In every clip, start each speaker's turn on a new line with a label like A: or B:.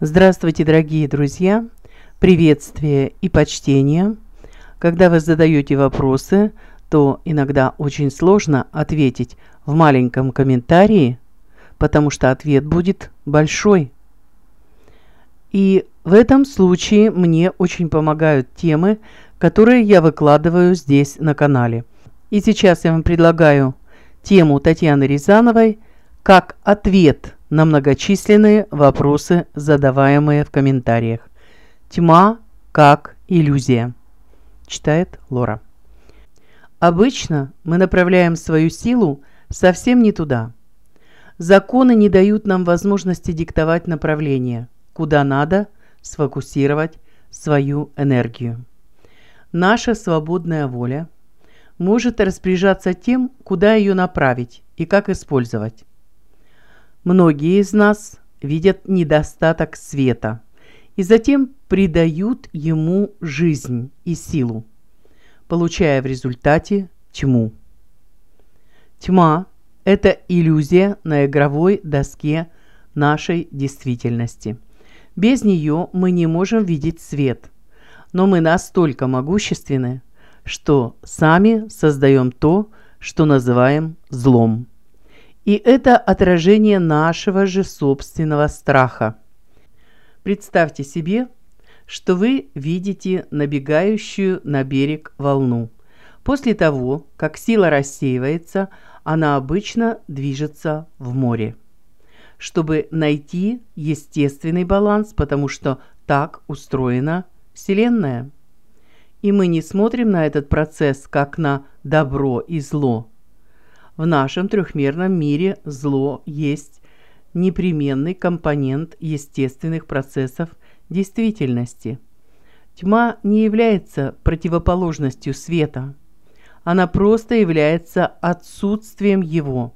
A: Здравствуйте, дорогие друзья! Приветствие и почтение! Когда вы задаете вопросы, то иногда очень сложно ответить в маленьком комментарии, потому что ответ будет большой. И в этом случае мне очень помогают темы, которые я выкладываю здесь на канале. И сейчас я вам предлагаю тему Татьяны Рязановой как ответ – на многочисленные вопросы, задаваемые в комментариях. Тьма как иллюзия. Читает Лора. Обычно мы направляем свою силу совсем не туда. Законы не дают нам возможности диктовать направление, куда надо сфокусировать свою энергию. Наша свободная воля может распоряжаться тем, куда ее направить и как использовать. Многие из нас видят недостаток света и затем придают ему жизнь и силу, получая в результате тьму. Тьма – это иллюзия на игровой доске нашей действительности. Без нее мы не можем видеть свет, но мы настолько могущественны, что сами создаем то, что называем злом. И это отражение нашего же собственного страха. Представьте себе, что вы видите набегающую на берег волну. После того, как сила рассеивается, она обычно движется в море. Чтобы найти естественный баланс, потому что так устроена Вселенная. И мы не смотрим на этот процесс как на добро и зло – в нашем трехмерном мире зло есть непременный компонент естественных процессов действительности. Тьма не является противоположностью света. Она просто является отсутствием его.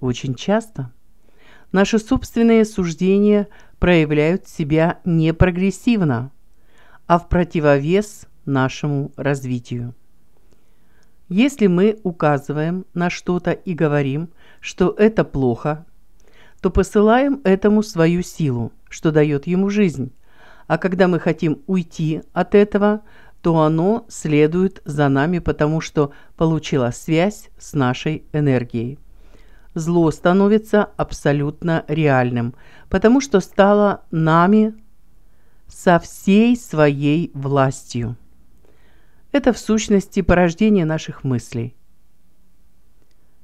A: Очень часто наши собственные суждения проявляют себя не прогрессивно, а в противовес нашему развитию. Если мы указываем на что-то и говорим, что это плохо, то посылаем этому свою силу, что дает ему жизнь. А когда мы хотим уйти от этого, то оно следует за нами, потому что получила связь с нашей энергией. Зло становится абсолютно реальным, потому что стало нами со всей своей властью это в сущности порождение наших мыслей.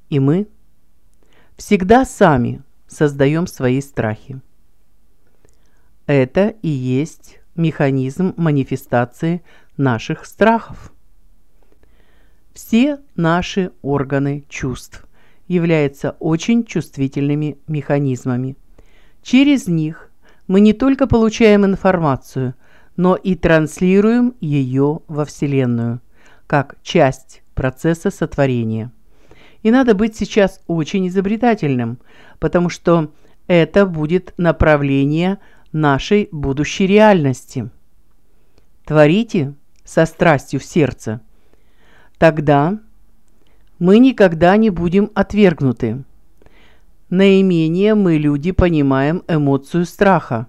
A: И мы всегда сами создаем свои страхи. Это и есть механизм манифестации наших страхов. Все наши органы чувств являются очень чувствительными механизмами. Через них мы не только получаем информацию – но и транслируем ее во Вселенную, как часть процесса сотворения. И надо быть сейчас очень изобретательным, потому что это будет направление нашей будущей реальности. Творите со страстью в сердце. Тогда мы никогда не будем отвергнуты. Наименее мы, люди, понимаем эмоцию страха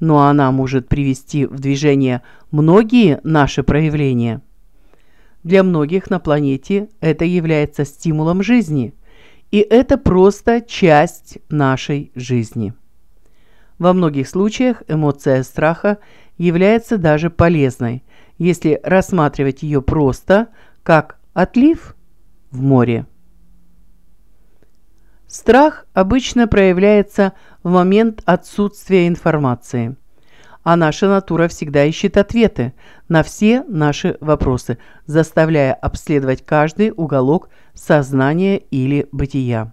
A: но она может привести в движение многие наши проявления. Для многих на планете это является стимулом жизни, и это просто часть нашей жизни. Во многих случаях эмоция страха является даже полезной, если рассматривать ее просто как отлив в море. Страх обычно проявляется в момент отсутствия информации. А наша натура всегда ищет ответы на все наши вопросы, заставляя обследовать каждый уголок сознания или бытия.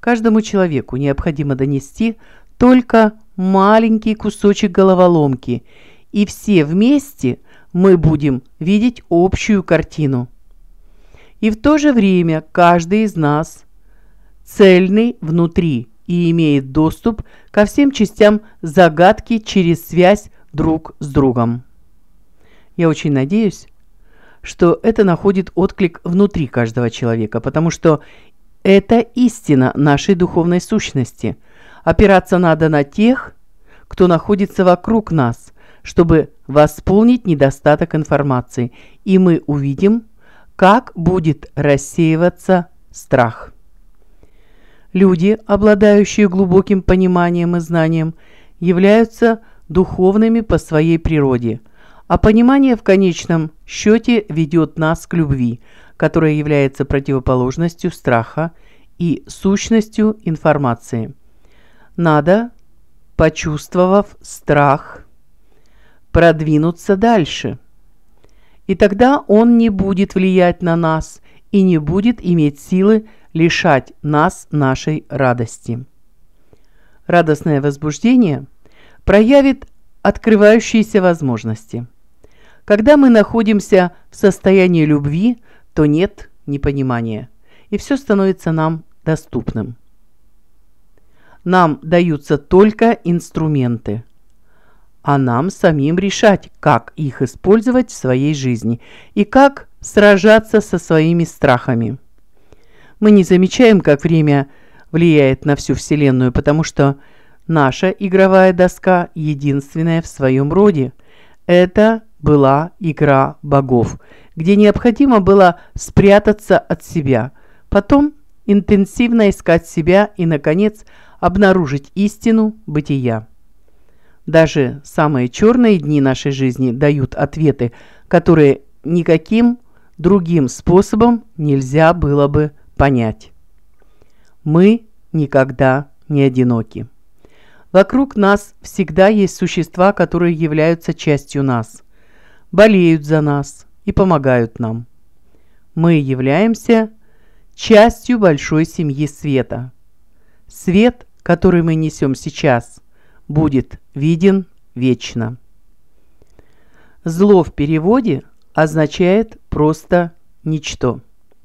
A: Каждому человеку необходимо донести только маленький кусочек головоломки, и все вместе мы будем видеть общую картину. И в то же время каждый из нас – цельный внутри и имеет доступ ко всем частям загадки через связь друг с другом. Я очень надеюсь, что это находит отклик внутри каждого человека, потому что это истина нашей духовной сущности. Опираться надо на тех, кто находится вокруг нас, чтобы восполнить недостаток информации, и мы увидим, как будет рассеиваться страх. Люди, обладающие глубоким пониманием и знанием, являются духовными по своей природе, а понимание в конечном счете ведет нас к любви, которая является противоположностью страха и сущностью информации. Надо, почувствовав страх, продвинуться дальше. И тогда он не будет влиять на нас и не будет иметь силы лишать нас нашей радости. Радостное возбуждение проявит открывающиеся возможности. Когда мы находимся в состоянии любви, то нет непонимания, и все становится нам доступным. Нам даются только инструменты, а нам самим решать, как их использовать в своей жизни и как сражаться со своими страхами. Мы не замечаем, как время влияет на всю Вселенную, потому что наша игровая доска единственная в своем роде. Это была игра богов, где необходимо было спрятаться от себя, потом интенсивно искать себя и, наконец, обнаружить истину бытия. Даже самые черные дни нашей жизни дают ответы, которые никаким другим способом нельзя было бы понять. Мы никогда не одиноки. Вокруг нас всегда есть существа, которые являются частью нас, болеют за нас и помогают нам. Мы являемся частью большой семьи света. Свет, который мы несем сейчас, будет виден вечно. Зло в переводе означает просто ничто.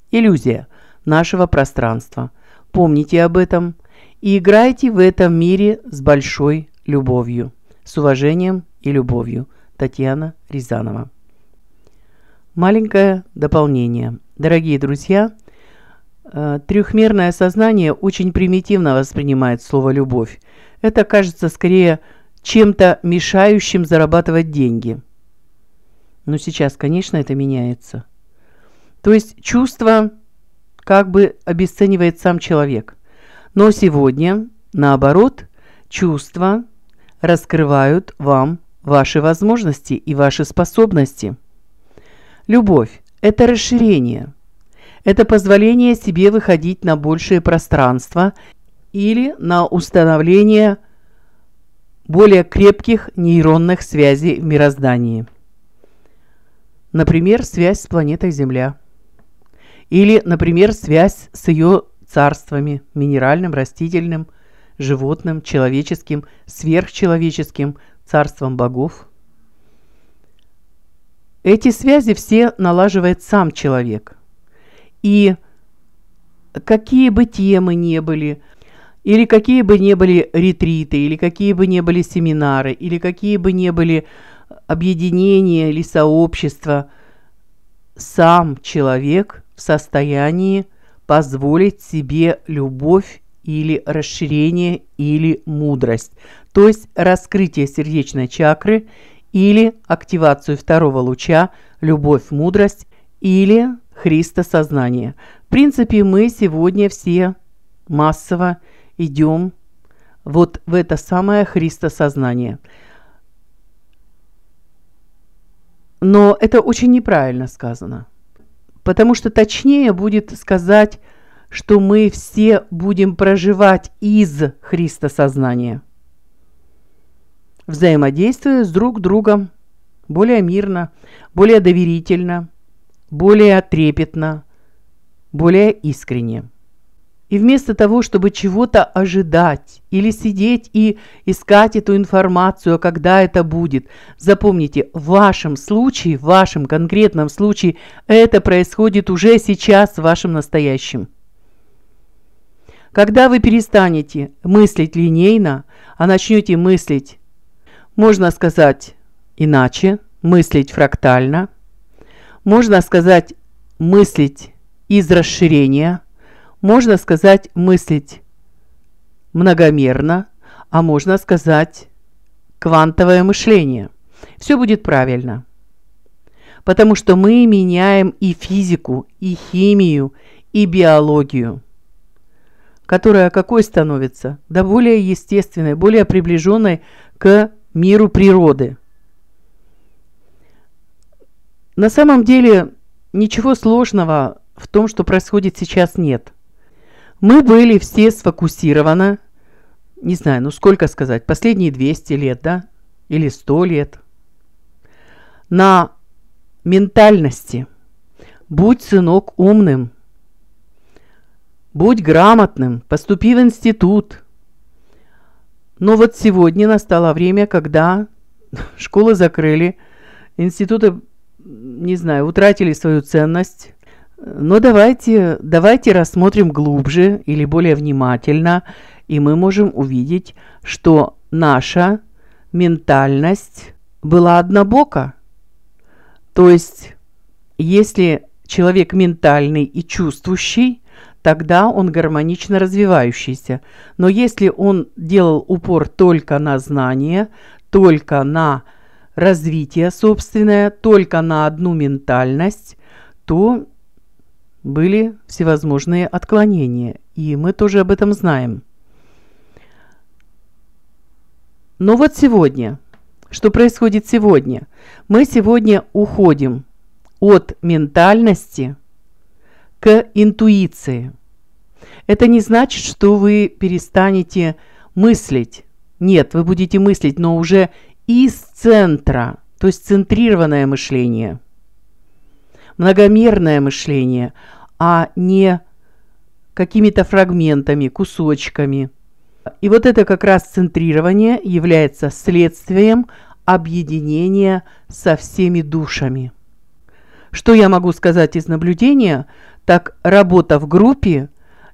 A: Иллюзия нашего пространства. Помните об этом и играйте в этом мире с большой любовью. С уважением и любовью. Татьяна Рязанова. Маленькое дополнение. Дорогие друзья, э, трехмерное сознание очень примитивно воспринимает слово «любовь». Это кажется скорее чем-то мешающим зарабатывать деньги – но сейчас, конечно, это меняется. То есть чувство как бы обесценивает сам человек. Но сегодня, наоборот, чувства раскрывают вам ваши возможности и ваши способности. Любовь – это расширение. Это позволение себе выходить на большее пространство или на установление более крепких нейронных связей в мироздании. Например, связь с планетой Земля. Или, например, связь с ее царствами – минеральным, растительным, животным, человеческим, сверхчеловеческим, царством богов. Эти связи все налаживает сам человек. И какие бы темы ни были, или какие бы ни были ретриты, или какие бы ни были семинары, или какие бы ни были объединение или сообщество, сам человек в состоянии позволить себе любовь или расширение или мудрость, то есть раскрытие сердечной чакры или активацию второго луча «Любовь, мудрость» или «Христа сознание». В принципе, мы сегодня все массово идем вот в это самое Христа сознание – Но это очень неправильно сказано. Потому что точнее будет сказать, что мы все будем проживать из Христа сознания, взаимодействуя с друг другом более мирно, более доверительно, более трепетно, более искренне. И вместо того, чтобы чего-то ожидать или сидеть и искать эту информацию, а когда это будет, запомните, в вашем случае, в вашем конкретном случае, это происходит уже сейчас в вашем настоящем. Когда вы перестанете мыслить линейно, а начнете мыслить, можно сказать иначе, мыслить фрактально, можно сказать мыслить из расширения – можно сказать мыслить многомерно, а можно сказать квантовое мышление. Все будет правильно. Потому что мы меняем и физику, и химию, и биологию, которая какой становится? Да более естественной, более приближенной к миру природы. На самом деле ничего сложного в том, что происходит сейчас нет. Мы были все сфокусированы, не знаю, ну сколько сказать, последние 200 лет, да, или 100 лет, на ментальности. Будь, сынок, умным, будь грамотным, поступи в институт. Но вот сегодня настало время, когда школы закрыли, институты, не знаю, утратили свою ценность, но давайте, давайте рассмотрим глубже или более внимательно, и мы можем увидеть, что наша ментальность была однобока. То есть, если человек ментальный и чувствующий, тогда он гармонично развивающийся. Но если он делал упор только на знания, только на развитие собственное, только на одну ментальность, то были всевозможные отклонения, и мы тоже об этом знаем. Но вот сегодня, что происходит сегодня? Мы сегодня уходим от ментальности к интуиции. Это не значит, что вы перестанете мыслить. Нет, вы будете мыслить, но уже из центра, то есть центрированное мышление, многомерное мышление – а не какими-то фрагментами, кусочками. И вот это как раз центрирование является следствием объединения со всеми душами. Что я могу сказать из наблюдения? Так работа в группе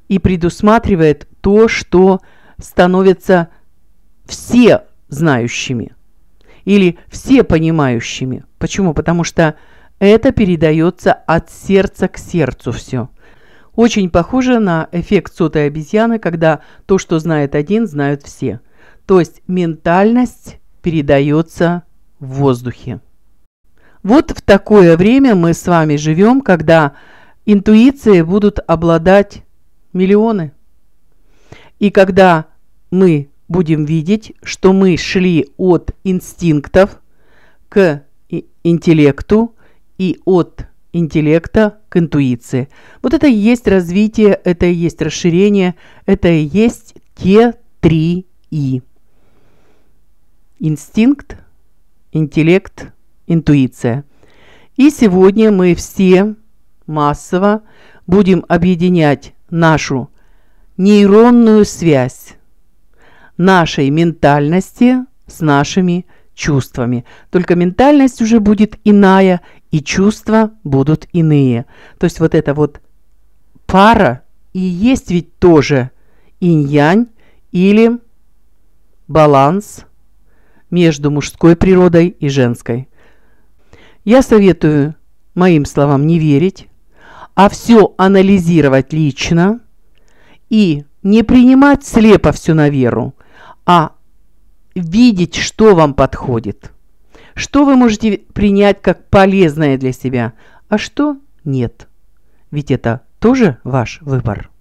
A: и предусматривает то, что становятся все знающими или все понимающими. Почему? Потому что это передается от сердца к сердцу все. Очень похоже на эффект сотой обезьяны, когда то, что знает один, знают все. То есть ментальность передается в воздухе. Вот в такое время мы с вами живем, когда интуиции будут обладать миллионы. И когда мы будем видеть, что мы шли от инстинктов к интеллекту, и от интеллекта к интуиции. Вот это и есть развитие, это и есть расширение, это и есть те три «и». Инстинкт, интеллект, интуиция. И сегодня мы все массово будем объединять нашу нейронную связь нашей ментальности с нашими чувствами. Только ментальность уже будет иная, и чувства будут иные. То есть вот эта вот пара и есть ведь тоже инь-янь или баланс между мужской природой и женской. Я советую моим словам не верить, а все анализировать лично и не принимать слепо все на веру, а видеть, что вам подходит – что вы можете принять как полезное для себя, а что нет? Ведь это тоже ваш выбор.